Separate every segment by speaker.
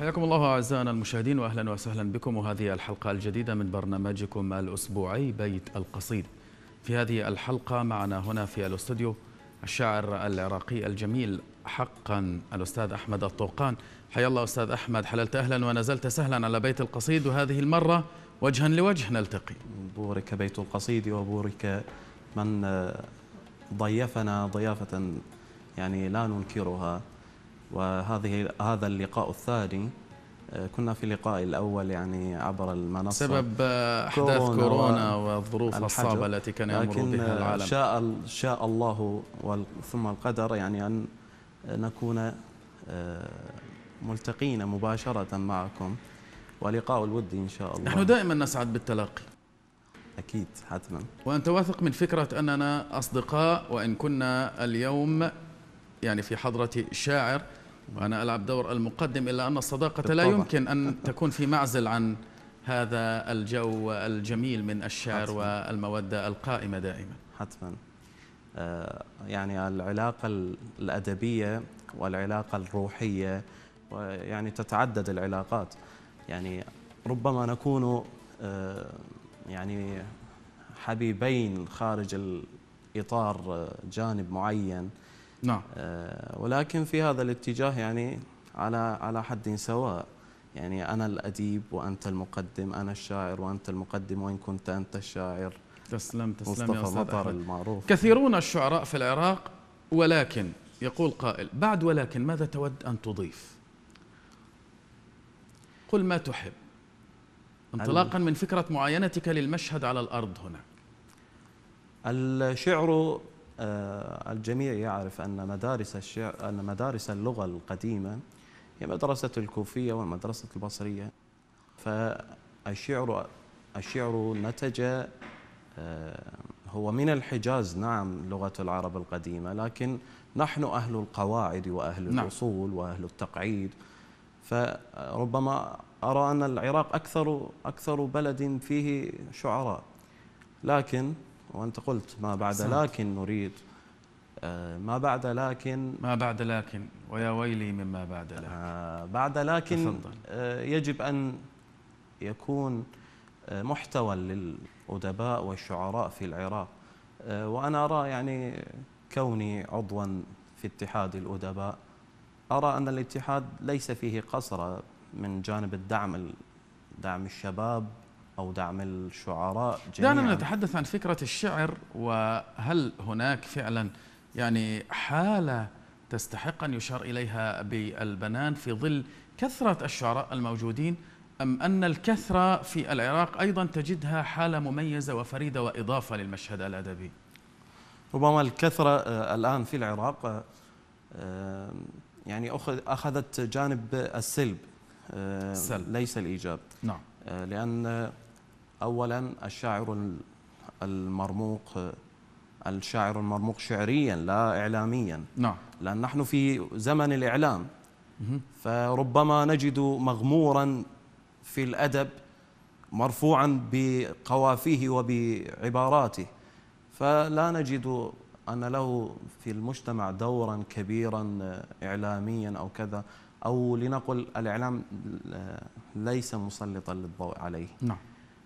Speaker 1: حياكم الله أعزائنا المشاهدين وأهلا وسهلا بكم وهذه الحلقة الجديدة من برنامجكم الأسبوعي بيت القصيد في هذه الحلقة معنا هنا في الاستوديو الشاعر العراقي الجميل حقا الأستاذ أحمد الطوقان حيا الله أستاذ أحمد حللت أهلا ونزلت سهلا على بيت القصيد وهذه المرة وجها لوجه
Speaker 2: نلتقي بورك بيت القصيد وبورك من ضيفنا ضيافة يعني لا ننكرها وهذه هذا اللقاء الثاني آه، كنا في اللقاء الأول يعني عبر المنصة بسبب آه، أحداث كورونا, كورونا والظروف الصعبة التي كان يمر بها آه، العالم شاء, شاء الله ثم القدر يعني أن نكون ملتقين مباشرة معكم ولقاء الود إن شاء الله نحن دائما نسعد
Speaker 1: بالتلاقي أكيد حتما وأنت واثق من فكرة أننا أصدقاء وإن كنا اليوم يعني في حضرة شاعر وأنا ألعب دور المقدم إلا أن الصداقة بالطبع. لا يمكن أن تكون في معزل عن هذا الجو الجميل من الشعر والمودة القائمة دائما حتما آه،
Speaker 2: يعني العلاقة الأدبية والعلاقة الروحية ويعني تتعدد العلاقات يعني ربما نكون آه، يعني حبيبين خارج الإطار آه، جانب معين نعم آه، ولكن في هذا الاتجاه يعني على على حد سواء يعني أنا الأديب وأنت المقدم أنا الشاعر وأنت المقدم وإن كنت أنت الشاعر تسلم تسلم يا أستاذ مطر المعروف كثيرون الشعراء
Speaker 1: في العراق ولكن يقول قائل بعد ولكن ماذا تود أن تضيف قل ما تحب انطلاقا من فكرة معاينتك للمشهد على الأرض هنا
Speaker 2: الشعر آه، الجميع يعرف أن مدارس الشعر أن مدارس اللغة القديمة هي مدرسة الكوفية والمدرسة البصرية فالشعر الشعر نتج آه، هو من الحجاز نعم لغة العرب القديمة لكن نحن أهل القواعد وأهل نعم. الأصول وأهل التقعيد فربما أرى أن العراق أكثر أكثر بلد فيه شعراء لكن وأنت قلت ما بعد صمت. لكن نريد آه، ما بعد لكن ما بعد لكن ويا ويلي مما بعد لكن آه بعد لكن آه، يجب أن يكون آه، محتوى للأدباء والشعراء في العراق وأنا أرى يعني كوني عضوا في اتحاد الأدباء أرى أن الاتحاد ليس فيه قصرة من جانب الدعم دعم الشباب أو دعم الشعراء جميعا دعنا نتحدث عن فكرة الشعر وهل هناك فعلا
Speaker 1: يعني حالة تستحق أن يشار إليها بالبنان في ظل كثرة الشعراء الموجودين أم أن الكثرة في العراق أيضا تجدها حالة مميزة وفريدة وإضافة للمشهد الأدبي
Speaker 2: ربما الكثرة آه، الآن في العراق آه، آه، يعني أخذت جانب السلب ليس الإيجاب نعم لأن أولا الشاعر المرموق الشاعر المرموق شعريا لا إعلاميا نعم لأن نحن في زمن الإعلام فربما نجد مغمورا في الأدب مرفوعا بقوافيه وبعباراته فلا نجد أن له في المجتمع دورا كبيرا إعلاميا أو كذا او لنقل الاعلام ليس مسلطا للضوء عليه نعم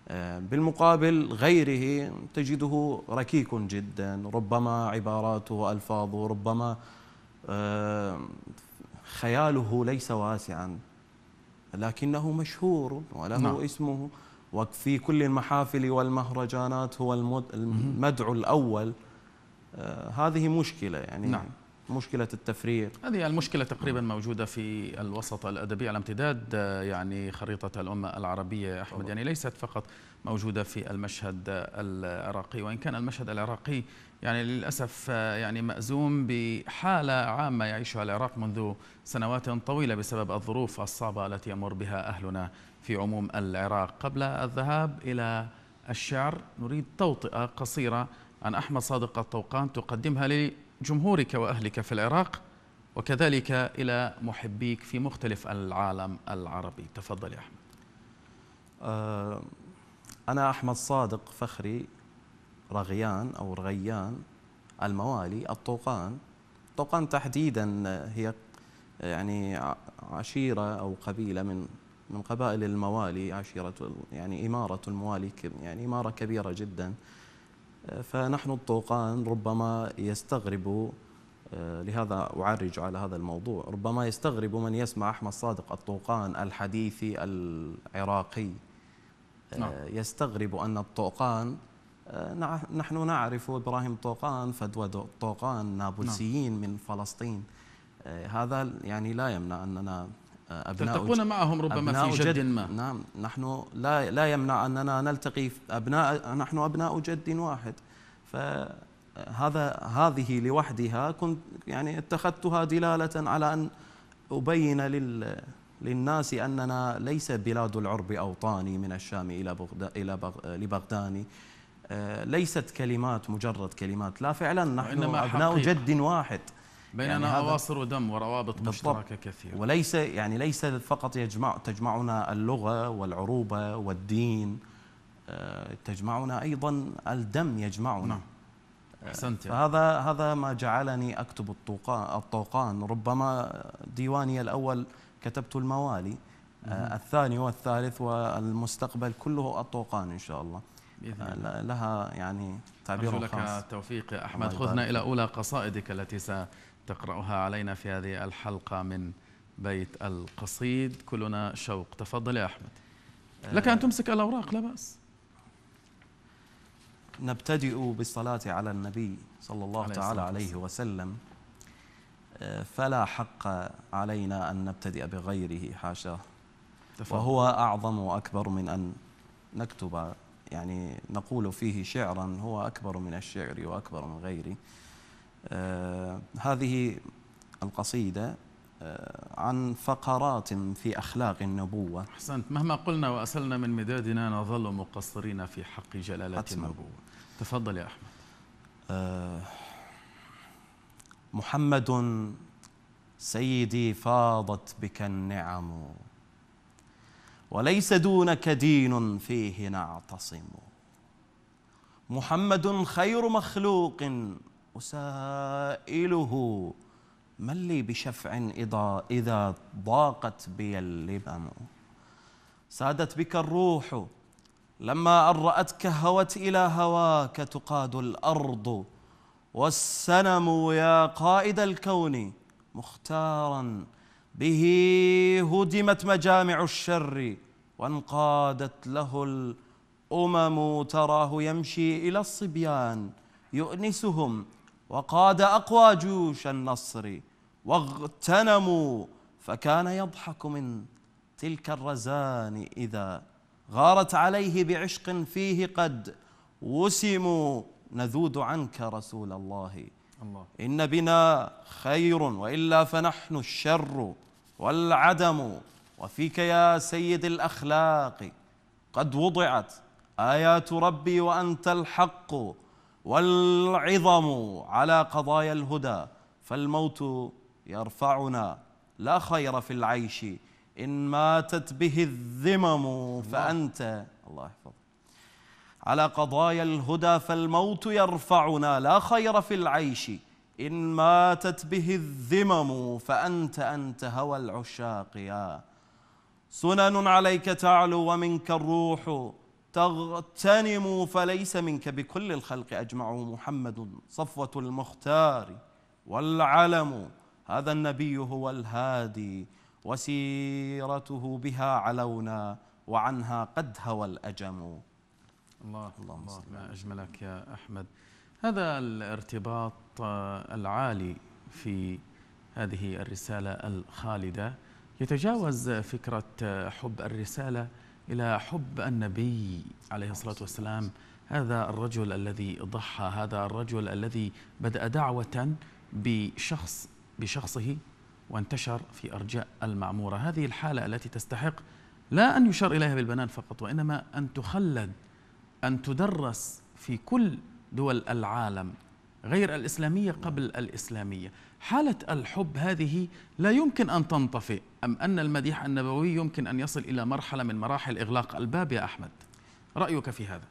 Speaker 2: آه، بالمقابل غيره تجده ركيك جدا ربما عباراته والفاظه ربما آه، خياله ليس واسعا لكنه مشهور وله نعم. اسمه وفي كل المحافل والمهرجانات هو المدعو الاول آه، هذه مشكله يعني نعم. مشكلة التفريغ
Speaker 1: هذه المشكلة تقريبا موجودة في الوسط الأدبي على امتداد يعني خريطة الأمة العربية يا أحمد طبعا. يعني ليست فقط موجودة في المشهد العراقي وإن كان المشهد العراقي يعني للأسف يعني مأزوم بحالة عامة يعيشها العراق منذ سنوات طويلة بسبب الظروف الصعبة التي يمر بها أهلنا في عموم العراق قبل الذهاب إلى الشعر نريد توطئة قصيرة عن أحمد صادق الطوقان تقدمها لي جمهورك واهلك في العراق وكذلك الى محبيك في مختلف
Speaker 2: العالم العربي تفضل يا احمد آه، انا احمد صادق فخري رغيان او رغيان الموالي الطوقان طوقان تحديدا هي يعني عشيره او قبيله من من قبائل الموالي عشيره يعني اماره الموالي يعني اماره كبيره جدا فنحن الطوقان ربما يستغرب آه، لهذا أعرج على هذا الموضوع ربما يستغرب من يسمع أحمد صادق الطوقان الحديثي العراقي آه، نعم. يستغرب أن الطوقان آه، نحن نعرف إبراهيم طوقان فدوى طوقان نعم. نابلسيين نعم. من فلسطين هذا يعني لا يمنع أننا أبناء تلتقون معهم ربما أبناء في جد, جد ما نعم نحن لا لا يمنع أننا نلتقي أبناء نحن أبناء جد واحد فهذا هذه لوحدها كنت يعني اتخذتها دلالة على أن أبين لل للناس أننا ليس بلاد العرب أوطاني من الشام إلى بغدا إلى بغ... لبغداني آه، ليست كلمات مجرد كلمات لا فعلا نحن أبناء جد واحد بيننا يعني أواصر ودم وروابط مشتركة كثيرة وليس يعني ليس فقط يجمع تجمعنا اللغة والعروبة والدين آه، تجمعنا أيضا الدم يجمعنا نعم. آه، أحسنت يعني. فهذا هذا ما جعلني أكتب الطوقان, الطوقان ربما ديواني الأول كتبت الموالي آه، الثاني والثالث والمستقبل كله الطوقان إن شاء الله لها يعني تعبير خاص لك التوفيق يا أحمد خذنا إلى أولى
Speaker 1: قصائدك التي س تقرأها علينا في هذه الحلقة من بيت القصيد كلنا شوق تفضل يا أحمد لك أن آه. تمسك الأوراق لا بأس
Speaker 2: نبتدئ بالصلاة على النبي صلى الله عليه تعالى عليه وسلم آه، فلا حق علينا أن نبتدئ بغيره حاشا تفضل. وهو أعظم وأكبر من أن نكتب يعني نقول فيه شعرا هو أكبر من الشعر وأكبر من غيره آه، هذه القصيدة آه، عن فقرات في أخلاق النبوة
Speaker 1: أحسنت مهما قلنا وأسلنا من مدادنا نظل مقصرين
Speaker 2: في حق جلالة أتمنى. النبوة تفضل يا أحمد آه، محمد سيدي فاضت بك النعم وليس دونك دين فيه نعتصم محمد خير مخلوق أسائله من لي بشفع إذا, إذا ضاقت بي اللبم سادت بك الروح لما أن رأتك هوت إلى هواك تقاد الأرض والسنم يا قائد الكون مختارا به هدمت مجامع الشر وانقادت له الأمم تراه يمشي إلى الصبيان يؤنسهم وقاد أقوى جيوش النصر واغتنموا فكان يضحك من تلك الرزان إذا غارت عليه بعشق فيه قد وسموا نذود عنك رسول الله الله. إن بنا خير وإلا فنحن الشر والعدم وفيك يا سيد الأخلاق قد وضعت آيات ربي وأنت الحق والعظم على قضايا الهدى فالموت يرفعنا لا خير في العيش إن ماتت به الذمم فأنت الله يحفظ على قضايا الهدى فالموت يرفعنا لا خير في العيش إن ماتت به الذمم فأنت أنت هوى العشاق يا سنن عليك تعلو ومنك الروح تغتنم فليس منك بكل الخلق اجمعوا محمد صفوة المختار والعلم هذا النبي هو الهادي وسيرته بها علونا وعنها قد هوى الأجم الله اللهم الله ما أجملك يا أحمد هذا الارتباط آه،
Speaker 1: العالي في هذه الرسالة الخالدة يتجاوز فكرة آه، حب الرسالة إلى حب النبي عليه الصلاة والسلام هذا الرجل الذي ضحى هذا الرجل الذي بدأ دعوة بشخص بشخصه وانتشر في أرجاء المعمورة هذه الحالة التي تستحق لا أن يشار إليها بالبنان فقط وإنما أن تخلد أن تدرس في كل دول العالم غير الإسلامية قبل الإسلامية حالة الحب هذه لا يمكن أن تنطفئ أم أن المديح النبوي يمكن أن يصل إلى مرحلة من مراحل إغلاق الباب يا أحمد رأيك في هذا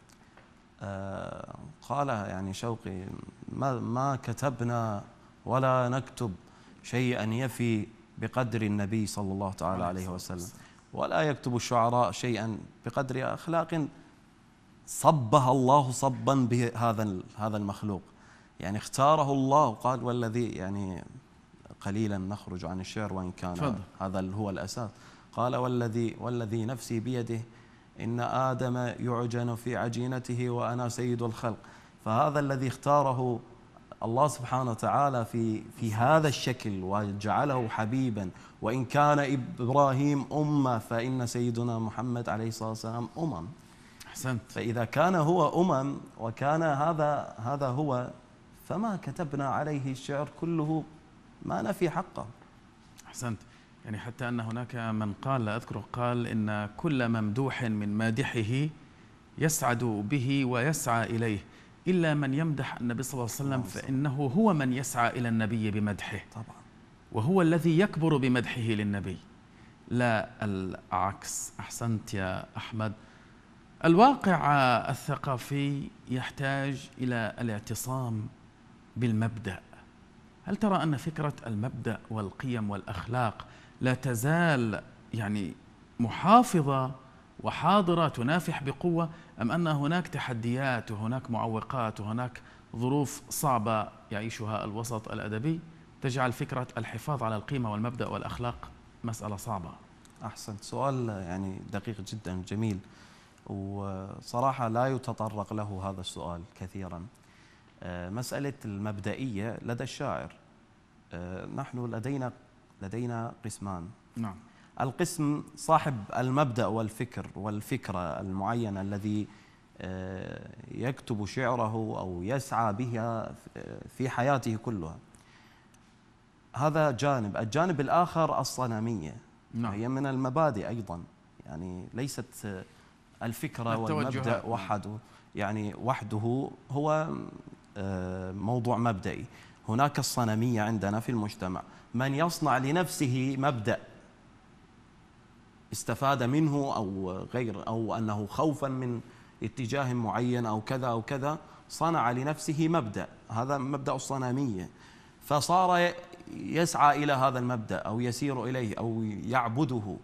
Speaker 2: آه قال يعني شوقي ما, ما كتبنا ولا نكتب شيئا يفي بقدر النبي صلى الله تعالى عليه وسلم ولا يكتب الشعراء شيئا بقدر أخلاق صبها الله صبا بهذا هذا المخلوق يعني اختاره الله قال والذي يعني قليلا نخرج عن الشعر وان كان فضل. هذا هو الاساس قال والذي والذي نفسي بيده ان ادم يعجن في عجينته وانا سيد الخلق فهذا الذي اختاره الله سبحانه وتعالى في في هذا الشكل وجعله حبيبا وان كان ابراهيم امه فان سيدنا محمد عليه الصلاه والسلام امم احسنت فاذا كان هو امم وكان هذا هذا هو فما كتبنا عليه الشعر كله ما نفي حقه
Speaker 1: أحسنت يعني حتى أن هناك من قال لا أذكر قال إن كل ممدوح من مادحه يسعد به ويسعى إليه إلا من يمدح النبي صلى الله عليه وسلم فإنه هو من يسعى إلى النبي بمدحه طبعا وهو الذي يكبر بمدحه للنبي لا العكس أحسنت يا أحمد الواقع الثقافي يحتاج إلى الاعتصام بالمبدأ هل ترى أن فكرة المبدأ والقيم والأخلاق لا تزال يعني محافظة وحاضرة تنافح بقوة أم أن هناك تحديات وهناك معوقات وهناك ظروف صعبة يعيشها الوسط الأدبي تجعل فكرة الحفاظ على القيمة والمبدأ والأخلاق مسألة صعبة
Speaker 2: أحسنت سؤال يعني دقيق جدا جميل وصراحة لا يتطرق له هذا السؤال كثيرا مسألة المبدئية لدى الشاعر آه، نحن لدينا لدينا قسمان نعم القسم صاحب المبدأ والفكر والفكرة المعينة الذي آه، يكتب شعره أو يسعى بها آه، في حياته كلها هذا جانب الجانب الآخر الصنمية نعم. هي من المبادئ أيضا يعني ليست الفكرة والمبدأ وحده يعني وحده هو آه، موضوع مبدئي هناك الصنمية عندنا في المجتمع من يصنع لنفسه مبدأ استفاد منه أو غير أو أنه خوفا من اتجاه معين أو كذا أو كذا صنع لنفسه مبدأ هذا مبدأ الصنمية فصار يسعى إلى هذا المبدأ أو يسير إليه أو يعبده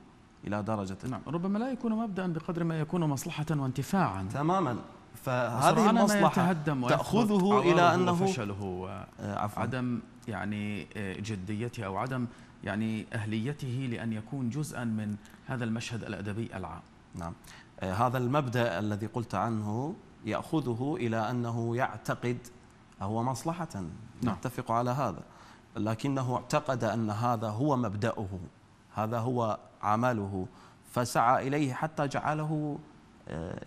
Speaker 2: إلى درجة نعم ربما لا يكون مبدأ بقدر ما يكون مصلحة وانتفاعا تماما
Speaker 1: فهذه المصلحة تأخذه إلى أنه فشله آه، عفوا عدم يعني آه، جديته أو عدم يعني أهليته لأن يكون جزءا
Speaker 2: من هذا المشهد الأدبي العام نعم آه، هذا المبدأ الذي قلت عنه يأخذه إلى أنه يعتقد هو مصلحة نعم. نتفق على هذا لكنه اعتقد أن هذا هو مبدأه هذا هو عمله فسعى إليه حتى جعله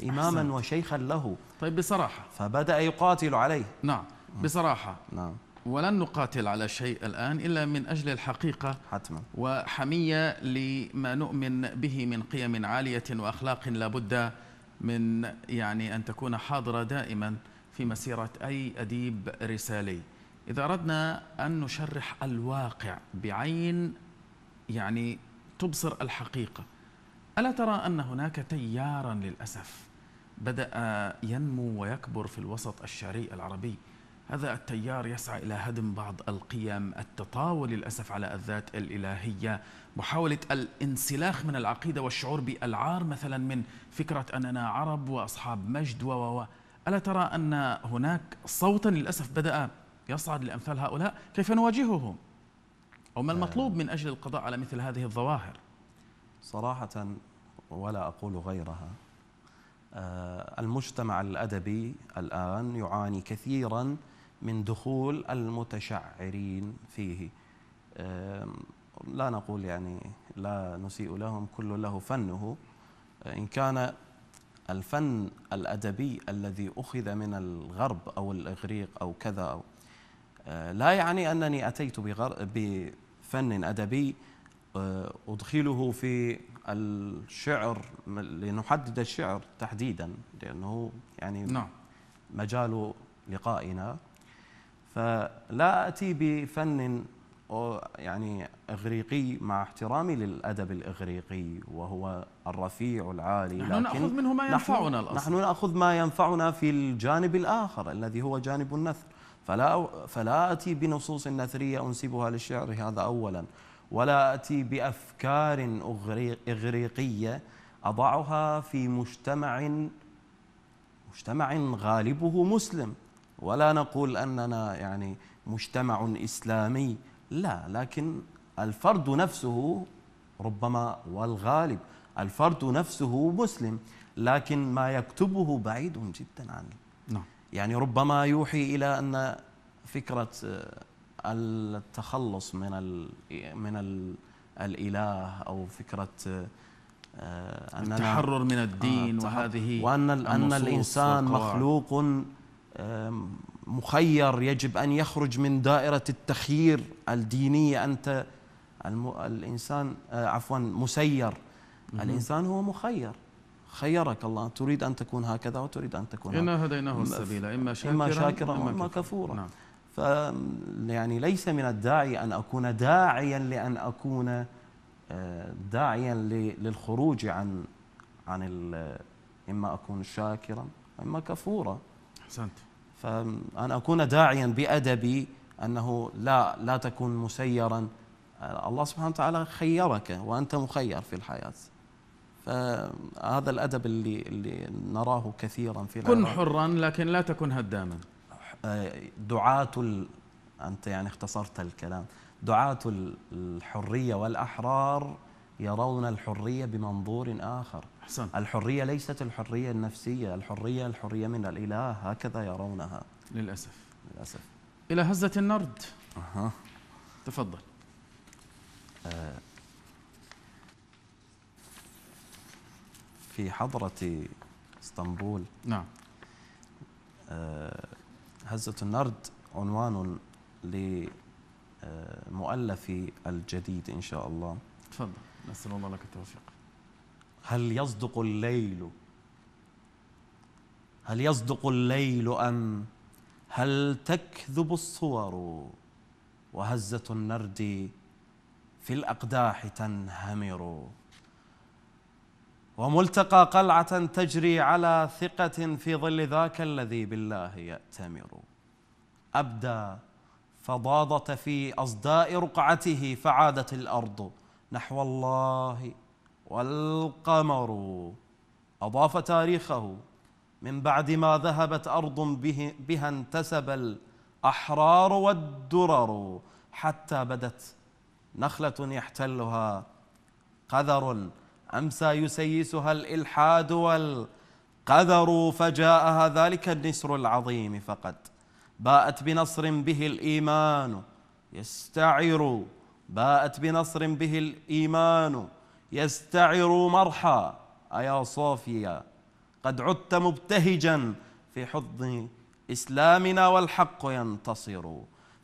Speaker 2: إماما أحسن. وشيخا له طيب بصراحة فبدأ يقاتل عليه نعم بصراحة نعم ولن
Speaker 1: نقاتل على شيء الآن إلا من أجل الحقيقة حتما وحمية لما نؤمن به من قيم عالية وأخلاق لابد من يعني أن تكون حاضرة دائما في مسيرة أي أديب رسالي إذا أردنا أن نشرح الواقع بعين يعني تبصر الحقيقة ألا ترى أن هناك تيارا للأسف بدأ ينمو ويكبر في الوسط الشعري العربي هذا التيار يسعى إلى هدم بعض القيم التطاول للأسف على الذات الإلهية محاولة الانسلاخ من العقيدة والشعور بالعار مثلا من فكرة أننا عرب وأصحاب مجد و ألا ترى أن هناك صوتا للأسف بدأ يصعد لأمثال هؤلاء كيف نواجههم أو ما المطلوب آه. من أجل القضاء على مثل هذه الظواهر
Speaker 2: صراحة ولا أقول غيرها آه، المجتمع الأدبي الآن يعاني كثيرا من دخول المتشعرين فيه آه، لا نقول يعني لا نسيء لهم كل له فنه آه، إن كان الفن الأدبي الذي أخذ من الغرب أو الإغريق أو كذا أو لا يعني أنني أتيت بفن أدبي آه، أدخله في الشعر لنحدد الشعر تحديدا لأنه يعني نعم مجال لقائنا فلا أتي بفن يعني إغريقي مع احترامي للأدب الإغريقي وهو الرفيع العالي نحن لكن نأخذ منه ما ينفعنا نحن, نحن نأخذ ما ينفعنا في الجانب الآخر الذي هو جانب النثر فلا, فلا أتي بنصوص نثرية أنسبها للشعر هذا أولا ولا أتي بأفكار إغريقية أضعها في مجتمع مجتمع غالبه مسلم ولا نقول أننا يعني مجتمع إسلامي لا لكن الفرد نفسه ربما والغالب الفرد نفسه مسلم لكن ما يكتبه بعيد جدا عنه نعم. يعني ربما يوحي إلى أن فكرة التخلص من الـ من الـ الاله او فكره آه، أننا التحرر من الدين آه وهذه وان ان الانسان مخلوق مخير يجب ان يخرج من دائره التخيير الدينيه انت الانسان آه، عفوا مسير الانسان هو مخير خيرك الله تريد ان تكون هكذا وتريد ان تكون هكذا انا هديناه السبيل اما شاكرا اما شاكرا واما كفورا نعم. ف يعني ليس من الداعي ان اكون داعيا لان اكون آه، داعيا للخروج عن عن اما اكون شاكرا اما كفورا احسنت فان اكون داعيا بادبي انه لا لا تكون مسيرا آه، الله سبحانه وتعالى خيرك وانت مخير في الحياه فهذا الادب اللي اللي نراه كثيرا في العراق كن حرا لكن لا تكن هداما دعاة أنت يعني اختصرت الكلام دعاة الحرية والأحرار يرون الحرية بمنظور آخر حسن. الحرية ليست الحرية النفسية الحرية الحرية من الإله هكذا يرونها للأسف للأسف إلى هزة النرد أه. تفضل في حضرة اسطنبول نعم آه، هزة النرد عنوان لمؤلفي الجديد إن شاء الله تفضل نسأل الله لك التوفيق هل يصدق الليل هل يصدق الليل أم هل تكذب الصور وهزة النرد في الأقداح تنهمر وملتقى قلعة تجري على ثقة في ظل ذاك الذي بالله يأتمر أبدى فضاضة في أصداء رقعته فعادت الأرض نحو الله والقمر أضاف تاريخه من بعد ما ذهبت أرض به بها انتسب الأحرار والدرر حتى بدت نخلة يحتلها قذر أمسى يسيسها الإلحاد والقذر فجاءها ذلك النسر العظيم فقد باءت بنصر به الإيمان يستعر باءت بنصر به الإيمان يستعر مرحى أيا صوفيا قد عدت مبتهجا في حضن إسلامنا والحق ينتصر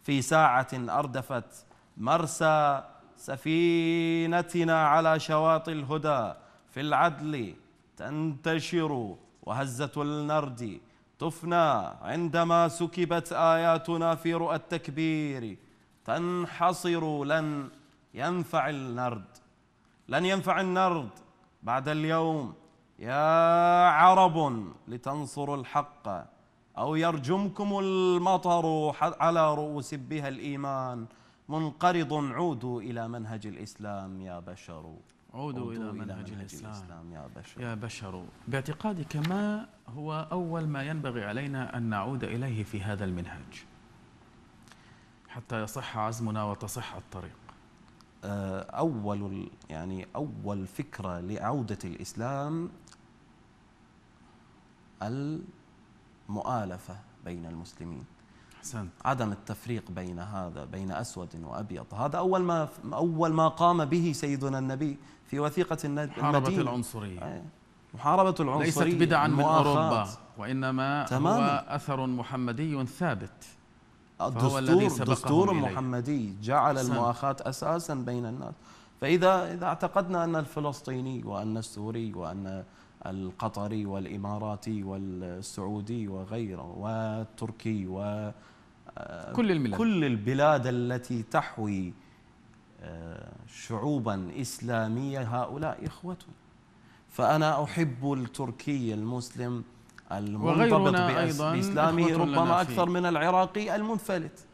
Speaker 2: في ساعة أردفت مرسى سفينتنا على شواطئ الهدى في العدل تنتشر وهزة النرد تفنى عندما سكبت آياتنا في رؤى التكبير تنحصر لن ينفع النرد لن ينفع النرد بعد اليوم يا عرب لتنصروا الحق أو يرجمكم المطر على رؤوس بها الإيمان منقرض عودوا إلى منهج الإسلام يا بشر عودوا إلى منهج, منهج الإسلام, الإسلام يا بشر يا
Speaker 1: بشر باعتقادك ما هو أول ما ينبغي علينا أن نعود إليه في هذا المنهج حتى يصح
Speaker 2: عزمنا وتصح الطريق آه، أول يعني أول فكرة لعودة الإسلام المؤالفة بين المسلمين أحسن. عدم التفريق بين هذا بين أسود وأبيض هذا أول ما أول ما قام به سيدنا النبي في وثيقة المدينة محاربة العنصرية محاربة العنصرية ليست بدعا من أوروبا
Speaker 1: وإنما تماما. هو أثر محمدي ثابت دستور, الدستور
Speaker 2: محمدي جعل المؤاخاة أساسا بين الناس فإذا إذا اعتقدنا أن الفلسطيني وأن السوري وأن القطري والإماراتي والسعودي وغيره والتركي و آه، كل الملل. كل البلاد التي تحوي آه، شعوبا إسلامية هؤلاء إخوة فأنا أحب التركي المسلم المنضبط بإسلامه ربما أكثر من العراقي المنفلت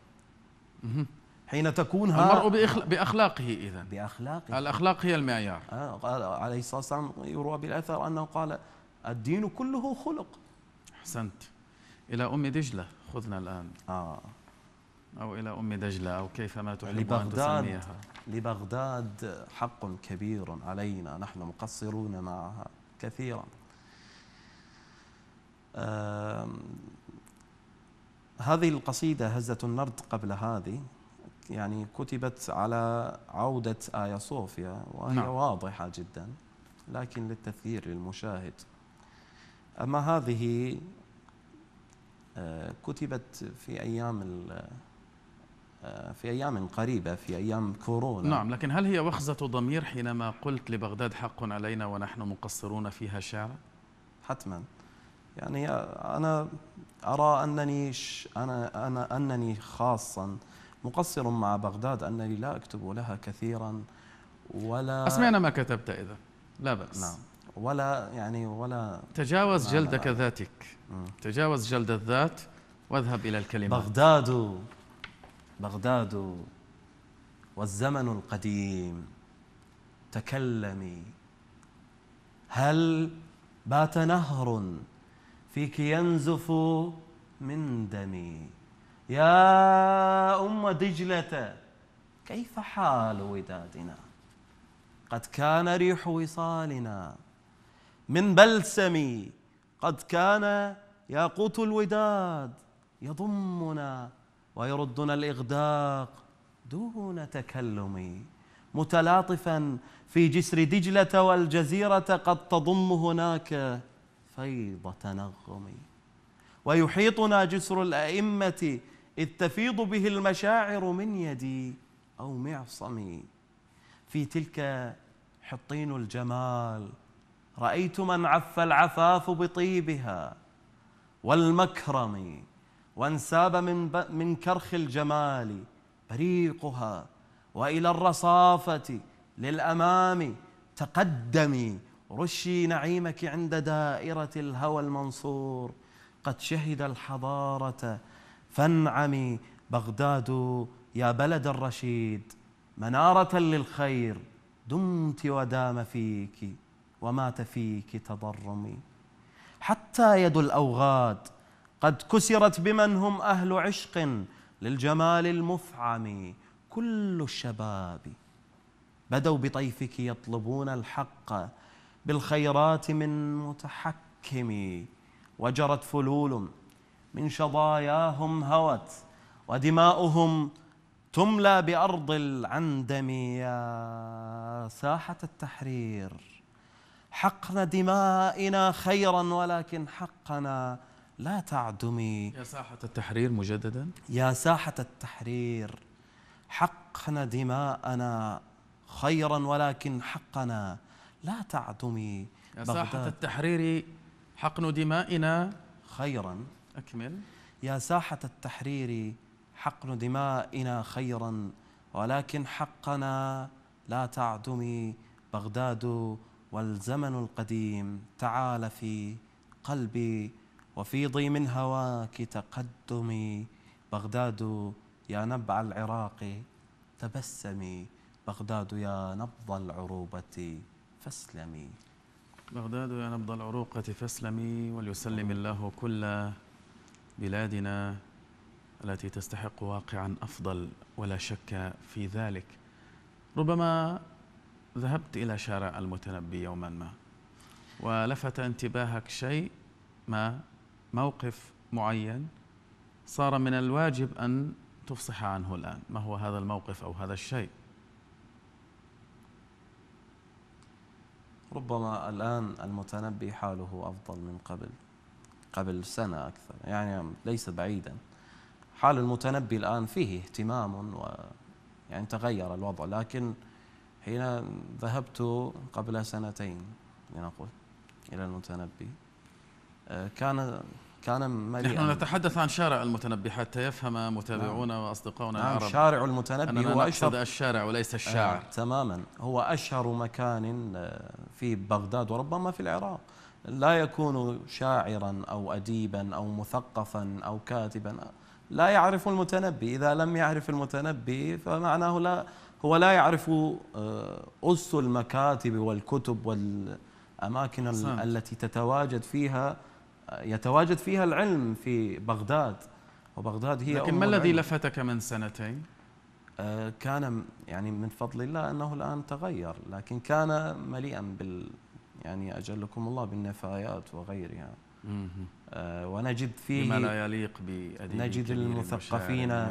Speaker 1: حين تكون ها المرء بأخل... بأخلاقه إذا بأخلاقه
Speaker 2: الأخلاق هي المعيار آه قال عليه الصلاة والسلام يروى بالأثر أنه قال الدين كله خلق أحسنت
Speaker 1: إلى أم دجلة خذنا الآن آه أو إلى أم دجلة أو
Speaker 2: كيفما تحب لبغداد أن تسميها لبغداد حق كبير علينا نحن مقصرون معها كثيرا هذه القصيدة هزة النرد قبل هذه يعني كتبت على عودة آيا صوفيا وهي نعم. واضحة جدا لكن للتذكير للمشاهد أما هذه آه، كتبت في أيام آه، في أيام قريبة في أيام كورونا نعم
Speaker 1: لكن هل هي وخزة ضمير حينما قلت لبغداد حق علينا ونحن مقصرون فيها شعرا؟ حتماً
Speaker 2: يعني انا ارى انني انا انا انني خاصا مقصر مع بغداد أنني لا أكتب لها كثيرا ولا أسمعنا ما كتبت إذا لا بأس نعم ولا يعني ولا تجاوز جلدك
Speaker 1: ذاتك م. تجاوز جلد الذات واذهب إلى الكلمات
Speaker 2: بغداد بغداد والزمن القديم تكلمي هل بات نهر فيك ينزف من دمي يا أم دجلة كيف حال ودادنا قد كان ريح وصالنا من بلسم قد كان ياقوت الوداد يضمنا ويردنا الإغداق دون تكلم متلاطفا في جسر دجلة والجزيرة قد تضم هناك فيض تنغم ويحيطنا جسر الأئمة إذ تفيض به المشاعر من يدي أو معصمي في تلك حطين الجمال رأيت من عف العفاف بطيبها والمكرم وانساب من, من كرخ الجمال بريقها وإلى الرصافة للأمام تقدمي رشي نعيمك عند دائرة الهوى المنصور قد شهد الحضارة فانعمي بغداد يا بلد الرشيد منارة للخير دمت ودام فيك ومات فيك تضرمي حتى يد الأوغاد قد كسرت بمن هم أهل عشق للجمال المفعم كل الشباب بدوا بطيفك يطلبون الحق بالخيرات من متحكم وجرت فلول من شظاياهم هوت ودماؤهم تملى بأرض العندم يا ساحة التحرير حقن دمائنا خيرا ولكن حقنا لا تعدمي يا ساحة التحرير مجددا يا ساحة التحرير حقن دماءنا خيرا ولكن حقنا لا تعدمي يا ساحة التحرير حقن دمائنا خيرا أكمل يا ساحة التحرير حقن دمائنا خيرا ولكن حقنا لا تعدمي بغداد والزمن القديم تعال في قلبي وفي ضيم من هواك تقدمي بغداد يا نبع العراق تبسمي بغداد يا نبض العروبة فاسلمي
Speaker 1: بغداد يا نبض العروقة فاسلمي وليسلم الله كل بلادنا التي تستحق واقعا افضل ولا شك في ذلك ربما ذهبت الى شارع المتنبي يوما ما ولفت انتباهك شيء ما موقف معين صار من الواجب ان تفصح عنه الان ما هو هذا
Speaker 2: الموقف او هذا الشيء ربما الان المتنبي حاله افضل من قبل قبل سنة أكثر يعني ليس بعيدا حال المتنبي الآن فيه اهتمام و يعني تغير الوضع لكن حين ذهبت قبل سنتين لنقول إلى المتنبي آه، كان كان مليئا نحن
Speaker 1: نتحدث عن شارع المتنبي حتى يفهم متابعونا نعم. واصدقائنا نعم العرب شارع المتنبي هو اشهر الشارع وليس آه، الشاعر آه
Speaker 2: تماما هو اشهر مكان آه، في بغداد وربما في العراق لا يكون شاعرا أو أديبا أو مثقفا أو كاتبا لا يعرف المتنبي إذا لم يعرف المتنبي فمعناه لا هو لا يعرف آه، أس المكاتب والكتب والأماكن صحيح. التي تتواجد فيها آه، يتواجد فيها العلم في بغداد وبغداد هي لكن ما الذي لفتك من سنتين؟ آه، كان يعني من فضل الله أنه الآن تغير لكن كان مليئا بال يعني أجلكم الله بالنفايات وغيرها آه، ونجد فيه بما لا يليق نجد المثقفين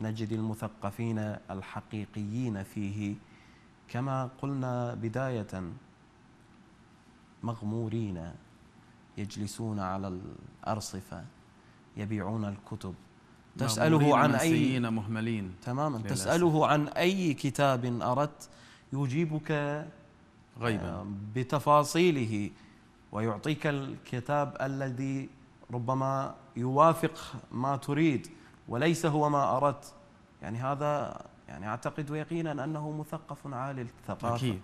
Speaker 2: نجد المثقفين الحقيقيين فيه كما قلنا بداية مغمورين يجلسون على الأرصفة يبيعون الكتب تسأله عن أي مهملين تماما تسأله عن أي كتاب أردت يجيبك غيبا آه، بتفاصيله ويعطيك الكتاب الذي ربما يوافق ما تريد وليس هو ما أردت يعني هذا يعني أعتقد يقينا أنه مثقف عالي الثقافة أكيد.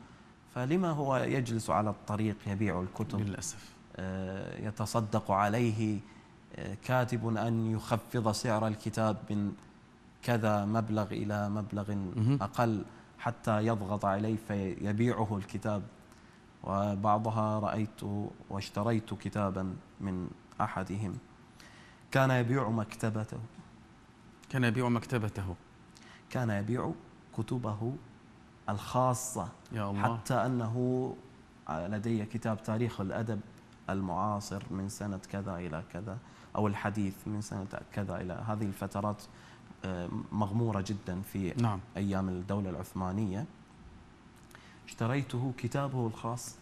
Speaker 2: فلما هو يجلس على الطريق يبيع الكتب للأسف آه، يتصدق عليه آه، كاتب أن يخفض سعر الكتاب من كذا مبلغ إلى مبلغ أقل حتى يضغط علي فيبيعه الكتاب وبعضها رأيت واشتريت كتابا من أحدهم كان يبيع مكتبته كان يبيع مكتبته كان يبيع كتبه الخاصة يا الله. حتى أنه لدي كتاب تاريخ الأدب المعاصر من سنة كذا إلى كذا أو الحديث من سنة كذا إلى هذه الفترات مغمورة جدا في نعم. أيام الدولة العثمانية اشتريته كتابه الخاص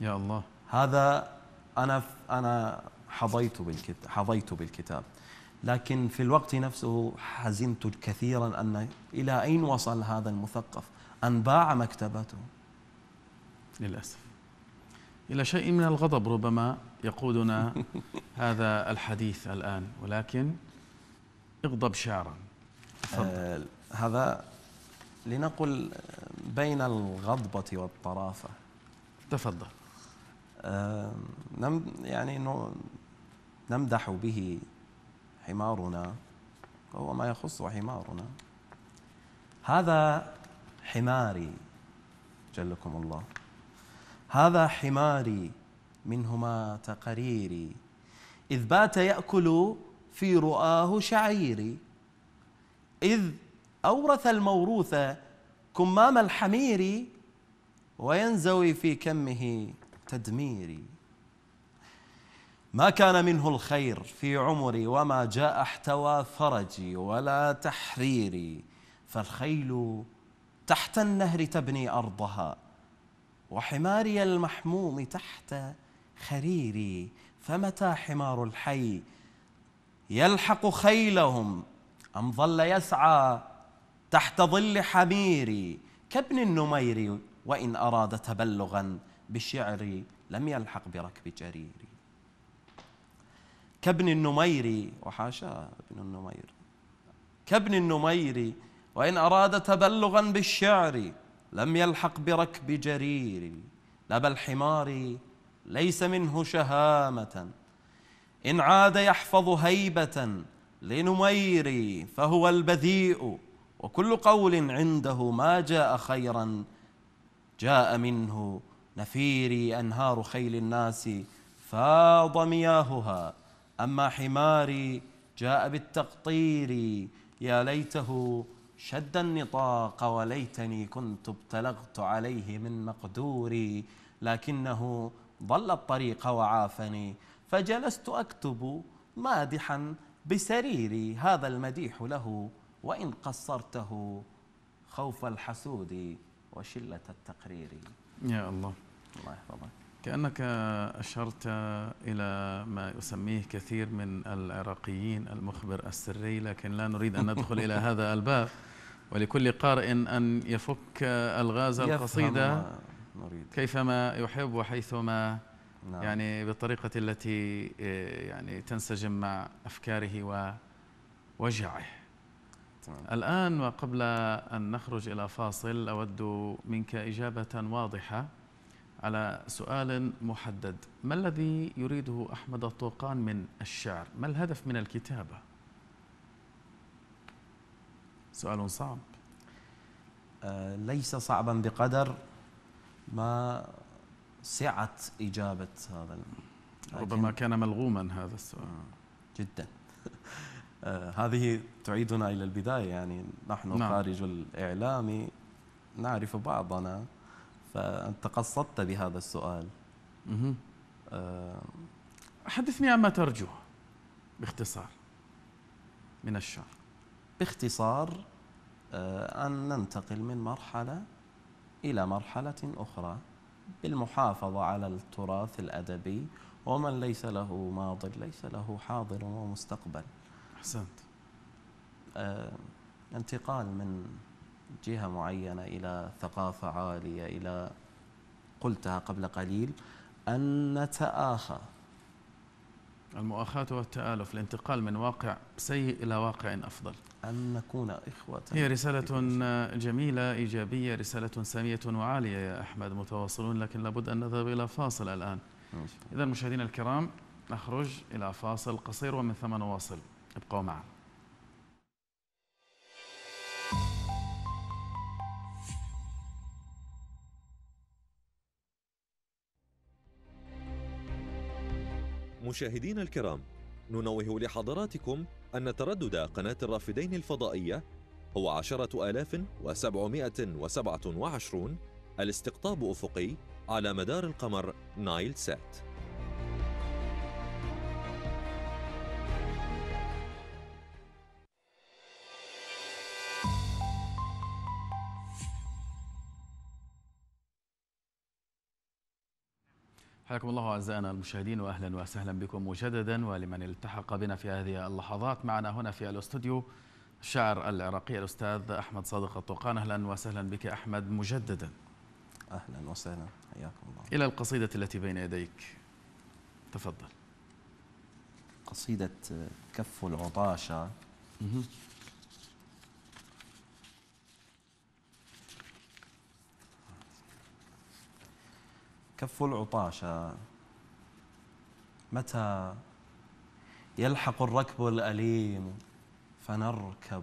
Speaker 2: يا الله هذا أنا أنا حظيت بالكتاب حظيت بالكتاب لكن في الوقت نفسه حزنت كثيرا أن إلى أين وصل هذا المثقف أن باع مكتبته
Speaker 1: للأسف إلى شيء من الغضب ربما يقودنا هذا
Speaker 2: الحديث الآن ولكن اغضب شعرا آه هذا لنقل بين الغضبة والطرافة تفضل آه نم يعني نمدح به حمارنا وهو ما يخص حمارنا هذا حماري جلكم الله هذا حماري منهما تقريري إذ بات يأكل في رؤاه شعيري إذ أورث الموروث كمام الحمير وينزوي في كمه تدميري ما كان منه الخير في عمري وما جاء احتوى فرجي ولا تحريري فالخيل تحت النهر تبني أرضها وحماري المحموم تحت خريري فمتى حمار الحي يلحق خيلهم أم ظل يسعى تحت ظل حميري كابن النمير وإن أراد تبلغا بالشعر لم يلحق بركب جرير كابن النمير وحاشا ابن النمير كابن النمير وإن أراد تبلغا بالشعر لم يلحق بركب جرير لا بل حماري ليس منه شهامة إن عاد يحفظ هيبة لنميري فهو البذيء وكل قول عنده ما جاء خيرا جاء منه نفيري أنهار خيل الناس فاض مياهها أما حماري جاء بالتقطير يا ليته شد النطاق وليتني كنت ابتلغت عليه من مقدوري لكنه ضل الطريق وعافني فجلست أكتب مادحا بسريري هذا المديح له وإن قصرته خوف الحسود وشلة التقرير
Speaker 1: يا الله الله يحفظك كأنك أشرت إلى ما يسميه كثير من العراقيين المخبر السري لكن لا نريد أن ندخل إلى هذا الباب ولكل قارئ أن يفك الغاز القصيدة كيفما يحب وحيثما نعم. يعني بالطريقة التي آه، يعني تنسجم مع أفكاره ووجعه تمام. الآن وقبل أن نخرج إلى فاصل أود منك إجابة واضحة على سؤال محدد ما الذي يريده أحمد الطوقان من الشعر؟ ما الهدف من الكتابة؟ سؤال
Speaker 2: صعب آه، ليس صعبا بقدر ما سعة إجابة هذا ربما كان ملغوما هذا السؤال جدا آه، هذه تعيدنا إلى البداية يعني نحن نعم. خارج الإعلام نعرف بعضنا فأنت قصدت بهذا السؤال أه حدثني عما ترجوه باختصار من الشعر باختصار أه أن ننتقل من مرحلة إلى مرحلة أخرى بالمحافظة على التراث الأدبي ومن ليس له ماض ليس له حاضر ومستقبل أحسنت آه انتقال من جهة معينة إلى ثقافة عالية إلى قلتها قبل قليل أن نتآخى المؤاخاة
Speaker 1: والتآلف الانتقال من واقع سيء إلى واقع أفضل
Speaker 2: أن نكون إخوة هي
Speaker 1: رسالة جميلة إيجابية رسالة سامية وعالية يا أحمد متواصلون لكن لابد أن نذهب إلى فاصل الآن إذا مشاهدينا الكرام نخرج إلى فاصل قصير ومن ثم نواصل ابقوا معنا
Speaker 2: مشاهدينا الكرام ننوه لحضراتكم أن تردد قناة الرافدين الفضائية هو عشرة آلاف وسبعمائة وسبعة وعشرون الاستقطاب أفقي على مدار القمر نايل سات
Speaker 1: حياكم الله أعزائنا المشاهدين وأهلا وسهلا بكم مجددا ولمن التحق بنا في هذه اللحظات معنا هنا في الاستوديو الشاعر العراقي الأستاذ أحمد صادق الطوقان أهلا وسهلا بك أحمد مجددا أهلا وسهلا حياكم الله إلى القصيدة التي بين يديك تفضل
Speaker 2: قصيدة كف العطاشة كف العطاشا متى يلحق الركب الأليم فنركب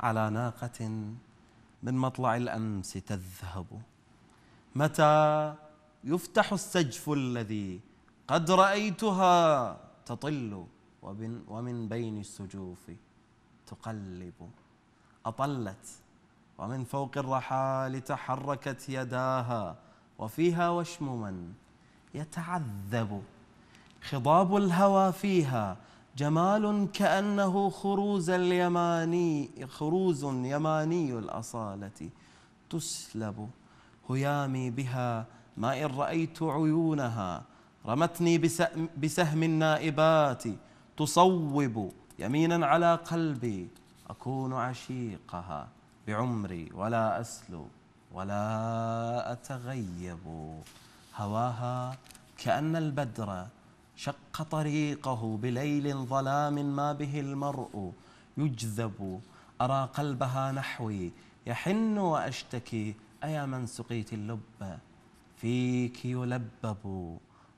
Speaker 2: على ناقة من مطلع الأمس تذهب متى يفتح السجف الذي قد رأيتها تطل ومن بين السجوف تقلب أطلت ومن فوق الرحال تحركت يداها وفيها وشم من يتعذب خضاب الهوى فيها جمال كأنه خروز اليماني خروز يماني الأصالة تسلب هيامي بها ما إن رأيت عيونها رمتني بسهم النائبات تصوب يمينا على قلبي أكون عشيقها بعمري ولا أسلو ولا أتغيب هواها كأن البدر شق طريقه بليل ظلام ما به المرء يجذب أرى قلبها نحوي يحن وأشتكي أيا من سقيت اللب فيك يلبب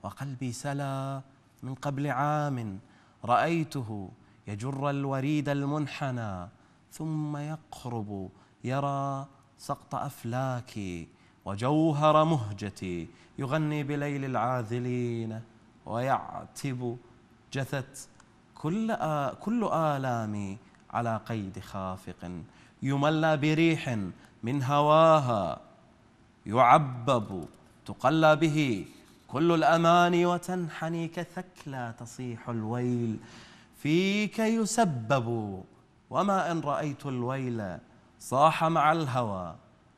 Speaker 2: وقلبي سلا من قبل عام رأيته يجر الوريد المنحنى ثم يقرب يرى سقط أفلاكي وجوهر مهجتي يغني بليل العاذلين ويعتب جثت كل كل آلامي على قيد خافق يملى بريح من هواها يعبب تقلى به كل الأماني وتنحني كثكلى تصيح الويل فيك يسبب وما إن رأيت الويل صاح مع الهوى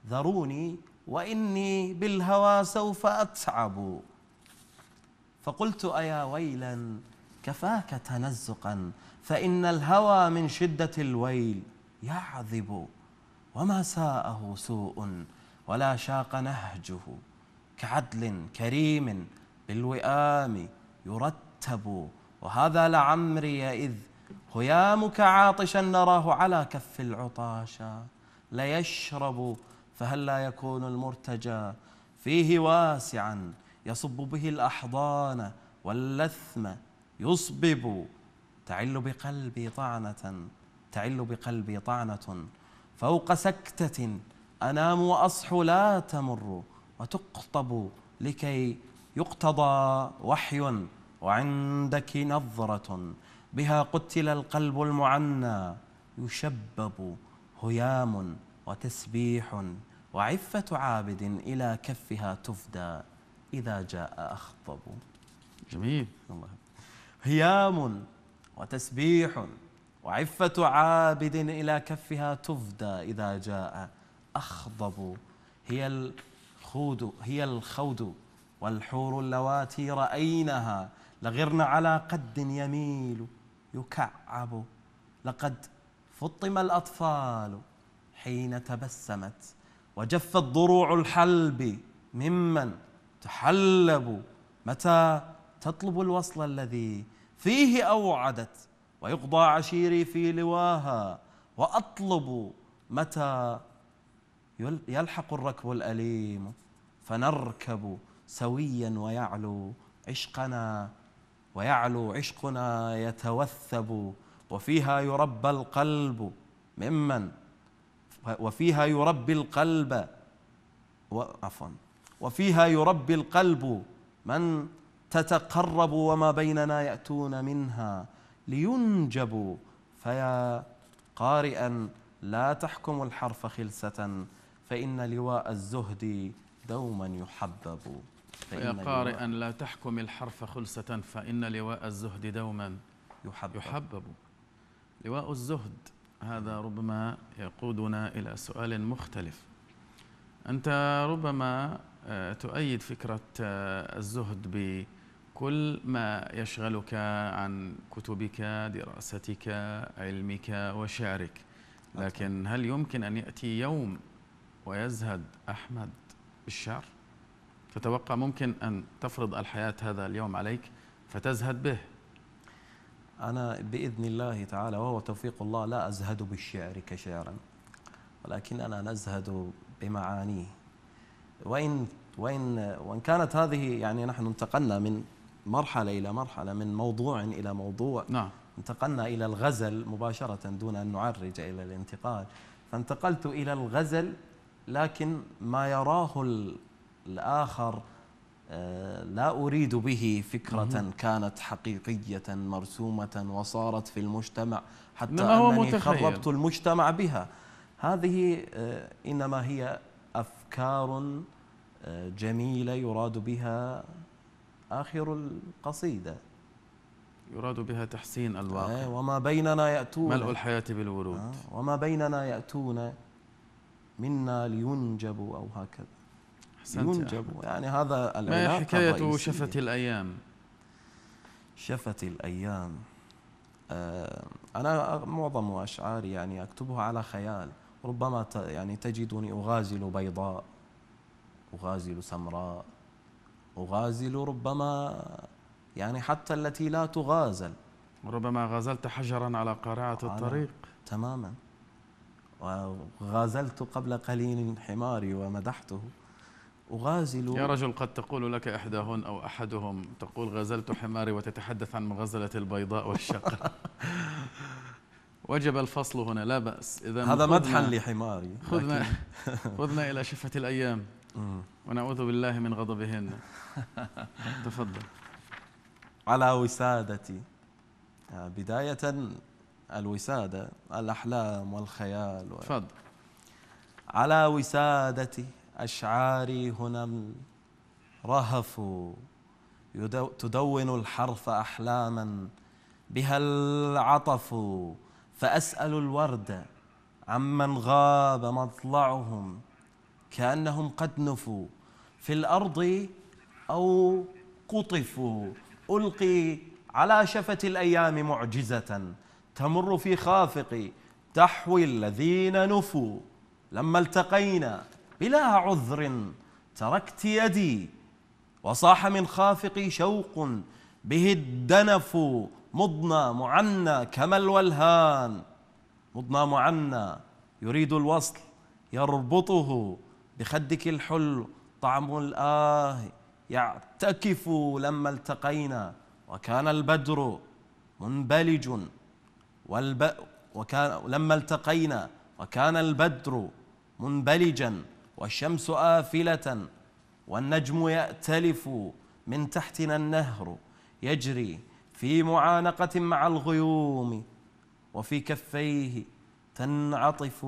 Speaker 2: ذروني واني بالهوى سوف اتعب فقلت ايا ويلا كفاك تنزقا فان الهوى من شده الويل يعذب وما ساءه سوء ولا شاق نهجه كعدل كريم بالوئام يرتب وهذا لعمري إذ هيامك عاطشا نراه على كف العطاشا ليشرب فهل لا يكون المرتجى فيه واسعا يصب به الأحضان واللثم يصبب تعل بقلبي طعنة تعل بقلبي طعنة فوق سكتة أنام وأصحو لا تمر وتقطب لكي يقتضى وحي وعندك نظرة بها قتل القلب المعنى يشبب هيام وتسبيح وعفة عابد إلى كفها تفدى إذا جاء أخطب جميل الله هيام وتسبيح وعفة عابد إلى كفها تفدى إذا جاء أخضب هي الخود هي الخود والحور اللواتي رأينها لغرن على قد يميل يكعب لقد فطم الأطفال حين تبسمت وجفت ضروع الحلب ممن تحلب متى تطلب الوصل الذي فيه أوعدت ويقضى عشيري في لواها وأطلب متى يلحق الركب الأليم فنركب سويا ويعلو عشقنا ويعلو عشقنا يتوثب وفيها يربى القلب ممن وفيها يربي القلب عفوا وفيها يربي القلب من تتقرب وما بيننا يأتون منها لينجبوا فيا قارئا لا تحكم الحرف خلسة فإن لواء الزهد دوما يحبب فإن يا قارئا
Speaker 1: لا تحكم الحرف خلصة فإن لواء الزهد دوما يحبب, يحبب. لواء الزهد هذا ربما يقودنا إلى سؤال مختلف أنت ربما آه، تؤيد فكرة آه، الزهد بكل ما يشغلك عن كتبك دراستك علمك وشعرك لكن هل يمكن أن يأتي يوم ويزهد أحمد بالشعر؟ تتوقع ممكن أن تفرض الحياة هذا اليوم عليك فتزهد به
Speaker 2: أنا بإذن الله تعالى وهو توفيق الله لا أزهد بالشعر كشعرا ولكن أنا نزهد بمعانيه وإن وإن وإن كانت هذه يعني نحن انتقلنا من مرحلة إلى مرحلة من موضوع إلى موضوع نعم انتقلنا إلى الغزل مباشرة دون أن نعرج إلى الانتقال فانتقلت إلى الغزل لكن ما يراه الآخر آه، لا أريد به فكرة كانت حقيقية مرسومة وصارت في المجتمع حتى أنني متخيل. خربت المجتمع بها هذه آه، إنما هي أفكار آه، جميلة يراد بها آخر القصيدة يراد بها تحسين الواقع وما بيننا يأتون ملء الحياة
Speaker 1: بالورود
Speaker 2: وما بيننا يأتون منا لينجبوا أو هكذا أحسنت ينجب يعني هذا ما هي حكاية شفت الأيام شفت الأيام آه، أنا معظم أشعاري يعني أكتبها على خيال ربما يعني تجدني أغازل بيضاء أغازل سمراء أغازل ربما يعني حتى التي لا تغازل ربما غازلت حجرا على قارعة الطريق تماما وغازلت قبل قليل حماري ومدحته أغازل يا رجل قد
Speaker 1: تقول لك إحداهن أو أحدهم تقول غزلت حماري وتتحدث عن مغزلة البيضاء والشقة وجب الفصل هنا لا بأس إذا هذا مدحا لحماري خذنا, خذنا إلى شفة الأيام ونعوذ بالله من غضبهن
Speaker 2: تفضل على وسادتي آه، بداية الوسادة الأحلام والخيال و... تفضل على وسادتي أشعاري هنا رهف تدون الحرف أحلاما بها العطف فأسأل الورد عمن غاب مطلعهم كأنهم قد نفوا في الأرض أو قطفوا ألقي على شفة الأيام معجزة تمر في خافقي تحوي الذين نفوا لما التقينا بلا عذر تركت يدي وصاح من خافقي شوق به الدنف مضنى معنى كما الولهان مضنى معنى يريد الوصل يربطه بخدك الحلو طعم الآه يعتكف لما التقينا وكان البدر منبلج والب... وكان لما التقينا وكان البدر منبلجا والشمس آفلة والنجم يأتلف من تحتنا النهر يجري في معانقة مع الغيوم وفي كفيه تنعطف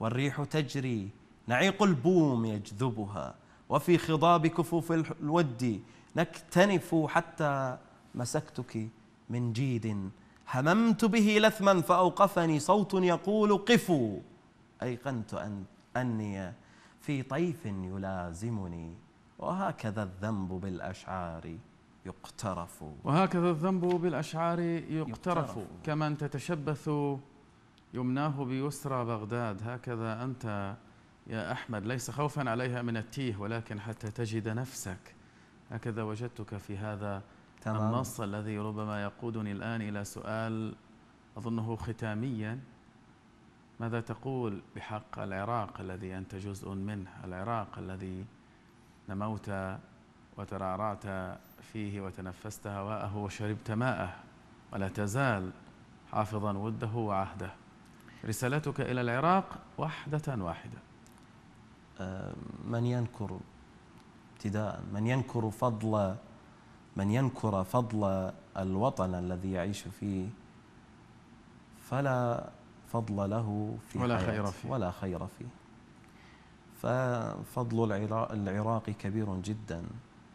Speaker 2: والريح تجري نعيق البوم يجذبها وفي خضاب كفوف الود نكتنف حتى مسكتك من جيد هممت به لثما فأوقفني صوت يقول قفوا أيقنت أن أني في طيف يلازمني وهكذا الذنب بالأشعار يقترف
Speaker 1: وهكذا الذنب بالأشعار يقترف, يقترف كمن تتشبث يمناه بيسرى بغداد هكذا أنت يا أحمد ليس خوفا عليها من التيه ولكن حتى تجد نفسك هكذا وجدتك في هذا تمام. النص الذي ربما يقودني الآن إلى سؤال أظنه ختاميا ماذا تقول بحق العراق الذي أنت جزء منه العراق الذي نموت وترعرعت فيه وتنفست هواءه وشربت ماءه ولا تزال حافظا وده وعهده رسالتك إلى العراق وحدة
Speaker 2: واحدة من ينكر ابتداء من ينكر فضل من ينكر فضل الوطن الذي يعيش فيه فلا فضل له في ولا خير فيه ولا خير فيه ففضل العراق كبير جدا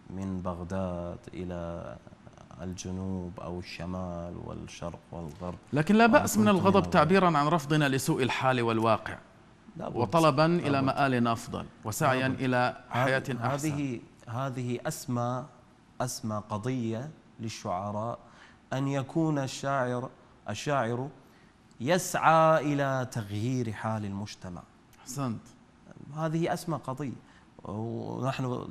Speaker 2: من بغداد إلى الجنوب أو الشمال والشرق والغرب لكن لا بأس من الغضب
Speaker 1: تعبيرا عن رفضنا لسوء الحال والواقع
Speaker 2: وطلبا لابد. إلى
Speaker 1: مآل أفضل وسعيا لابد. إلى حياة أحسن هذه
Speaker 2: هذه أسمى أسمى قضية للشعراء أن يكون الشاعر الشاعر يسعى الى تغيير حال المجتمع. احسنت. هذه اسمى قضيه ونحن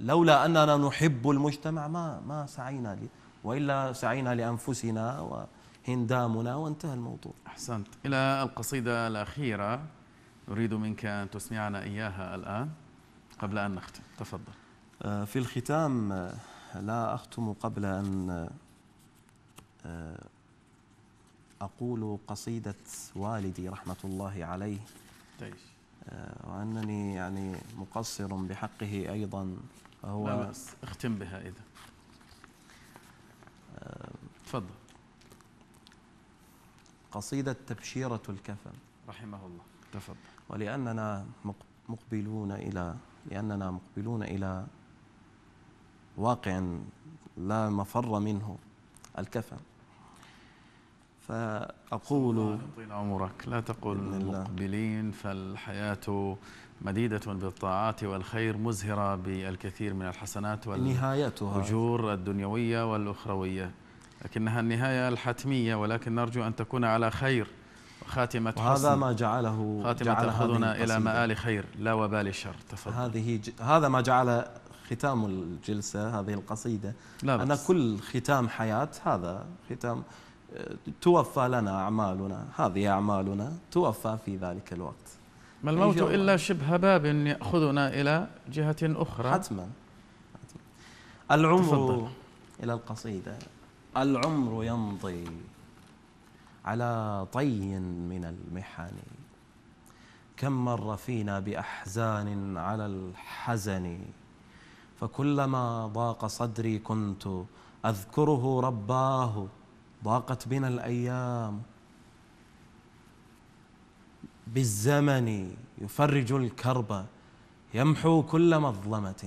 Speaker 2: لولا اننا نحب المجتمع ما ما سعينا لي والا سعينا لانفسنا وهندامنا وانتهى الموضوع. احسنت.
Speaker 1: الى القصيده الاخيره نريد منك ان تسمعنا اياها الان قبل ان نختم، تفضل.
Speaker 2: آه، في الختام آه، لا اختم قبل ان آه، أقول قصيدة والدي رحمة الله عليه دايش. طيب. آه، وأنني يعني مقصر بحقه أيضا فهو اختم بها إذا آه، تفضل قصيدة تبشيرة الكفن رحمه الله تفضل ولأننا مقبلون إلى لأننا مقبلون إلى واقع لا مفر منه الكفن فأقول طيل عمرك لا تقل مقبلين
Speaker 1: فالحياة مديدة بالطاعات والخير مزهرة بالكثير من الحسنات والأجور الدنيوية والأخروية لكنها النهاية الحتمية ولكن نرجو أن تكون على خير خاتمة وهذا ما جعله خاتمة جعل تأخذنا إلى مآل
Speaker 2: خير لا وبال شر تفضل هذه ج... هذا ما جعل ختام الجلسة هذه القصيدة لا بس. أن كل ختام حياة هذا ختام توفى لنا أعمالنا هذه أعمالنا توفى في ذلك الوقت ما الموت إلا
Speaker 1: شبه باب يأخذنا إلى جهة أخرى حتما,
Speaker 2: العمر تفضل. إلى القصيدة العمر يمضي على طي من المحن كم مر فينا بأحزان على الحزن فكلما ضاق صدري كنت أذكره رباه ضاقت بنا الايام بالزمن يفرج الكرب يمحو كل مظلمه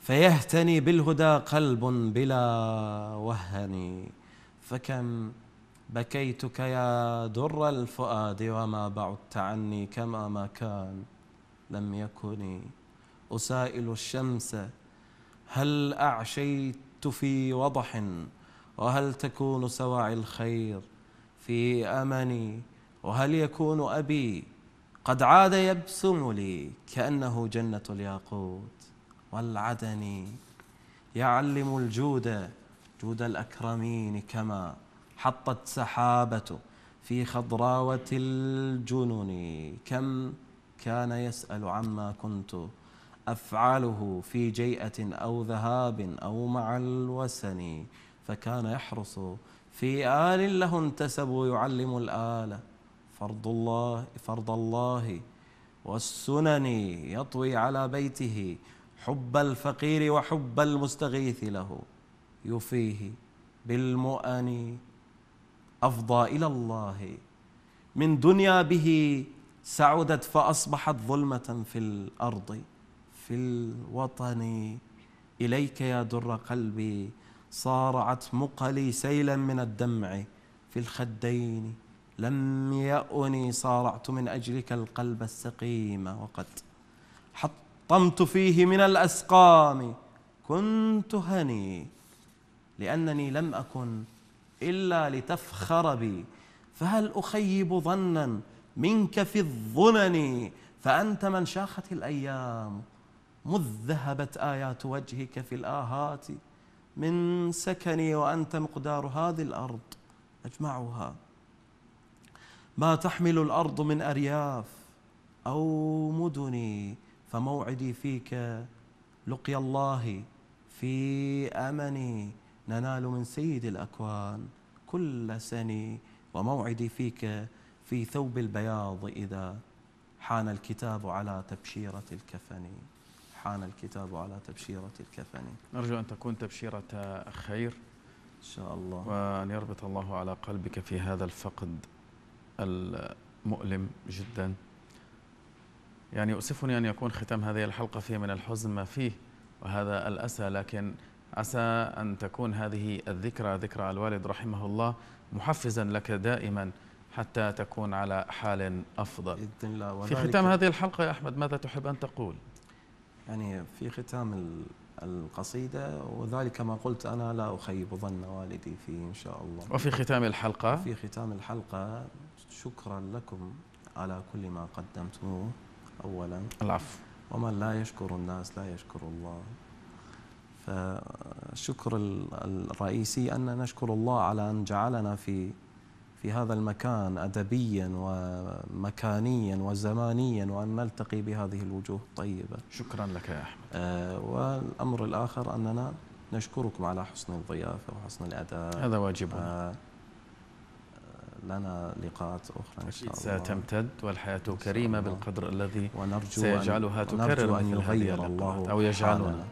Speaker 2: فيهتني بالهدى قلب بلا وهن فكم بكيتك يا در الفؤاد وما بعدت عني كما ما كان لم يكن اسائل الشمس هل اعشيت في وضح وهل تكون سواعي الخير في أمني وهل يكون أبي قد عاد يبسم لي كأنه جنة الياقوت والعدني يعلم الجود جود الأكرمين كما حطت سحابة في خضراوة الجنن كم كان يسأل عما كنت أفعله في جيئة أو ذهاب أو مع الوسن فكان يحرص في آل له انتسبوا يعلم الآل فرض الله فرض الله والسنن يطوي على بيته حب الفقير وحب المستغيث له يفيه بالمؤن أفضى إلى الله من دنيا به سعدت فأصبحت ظلمة في الأرض في الوطن إليك يا در قلبي صارعت مقلي سيلا من الدمع في الخدين لم يأني صارعت من أجلك القلب السقيم وقد حطمت فيه من الأسقام كنت هني لأنني لم أكن إلا لتفخر بي فهل أخيب ظنا منك في الظنن فأنت من شاخت الأيام مذ ذهبت آيات وجهك في الآهات من سكني وأنت مقدار هذه الأرض أجمعها ما تحمل الأرض من أرياف أو مدن فموعدي فيك لقي الله في أمني ننال من سيد الأكوان كل سني وموعدي فيك في ثوب البياض إذا حان الكتاب على تبشيرة الكفن حان الكتاب على تبشيرة الكفن
Speaker 1: نرجو أن تكون تبشيرة خير إن شاء الله وأن يربط الله على قلبك في هذا الفقد المؤلم جدا يعني يؤسفني أن يكون ختام هذه الحلقة فيه من الحزن ما فيه وهذا الأسى لكن عسى أن تكون هذه الذكرى ذكرى الوالد رحمه الله محفزا لك دائما حتى تكون على حال أفضل بإذن الله في ختام هذه
Speaker 2: الحلقة يا أحمد ماذا تحب أن تقول؟ يعني في ختام القصيدة وذلك كما قلت أنا لا أخيب ظن والدي فيه إن شاء الله وفي ختام الحلقة في ختام الحلقة شكرا لكم على كل ما قدمتموه أولا العفو ومن لا يشكر الناس لا يشكر الله فالشكر الرئيسي أن نشكر الله على أن جعلنا في في هذا المكان أدبيا ومكانيا وزمانيا وأن نلتقي بهذه الوجوه الطيبة شكرا لك يا أحمد آه والأمر الآخر أننا نشكركم على حسن الضيافة وحسن الأداء هذا واجبنا آه،, آه لنا لقاءات أخرى إن شاء الله ستمتد والحياة كريمة بالقدر الذي ونرجو سيجعلها أن تكرر أن يغير الله أو يجعلنا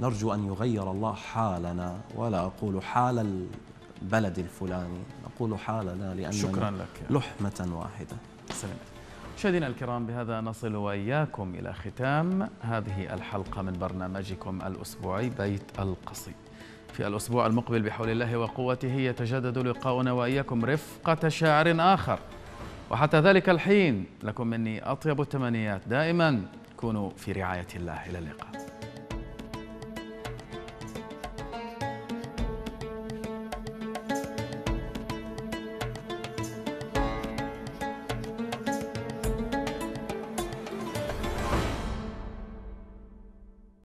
Speaker 2: نرجو أن يغير الله حالنا ولا أقول حال بلدي الفلاني أقول حالنا لأننا شكرا لك لحمة واحدة سلام
Speaker 1: مشاهدينا الكرام بهذا نصل وإياكم إلى ختام هذه الحلقة من برنامجكم الأسبوعي بيت القصيد في الأسبوع المقبل بحول الله وقوته يتجدد لقاؤنا وإياكم رفقة شاعر آخر وحتى ذلك الحين لكم مني أطيب التمنيات دائما كونوا في رعاية الله إلى اللقاء